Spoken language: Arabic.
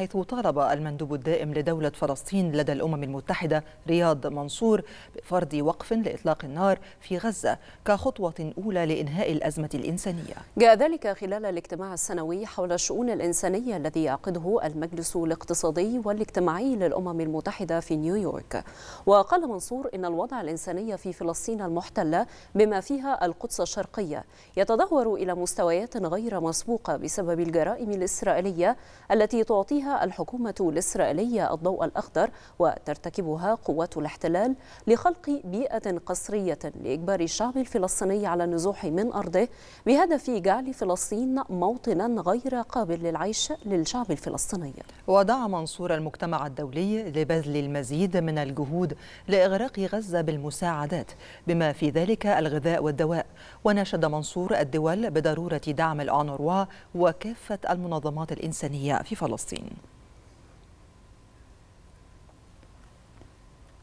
حيث طالب المندوب الدائم لدولة فلسطين لدى الأمم المتحدة رياض منصور بفرض وقف لإطلاق النار في غزة كخطوة أولى لإنهاء الأزمة الإنسانية جاء ذلك خلال الاجتماع السنوي حول الشؤون الإنسانية الذي يعقده المجلس الاقتصادي والاجتماعي للأمم المتحدة في نيويورك وقال منصور إن الوضع الإنساني في فلسطين المحتلة بما فيها القدس الشرقية يتدهور إلى مستويات غير مسبوقة بسبب الجرائم الإسرائيلية التي تعطيها الحكومة الإسرائيلية الضوء الأخضر وترتكبها قوات الاحتلال لخلق بيئة قسرية لإجبار الشعب الفلسطيني على النزوح من أرضه بهدف جعل فلسطين موطنا غير قابل للعيش للشعب الفلسطيني ودعا منصور المجتمع الدولي لبذل المزيد من الجهود لإغراق غزة بالمساعدات بما في ذلك الغذاء والدواء وناشد منصور الدول بضرورة دعم الأونروا وكافة المنظمات الإنسانية في فلسطين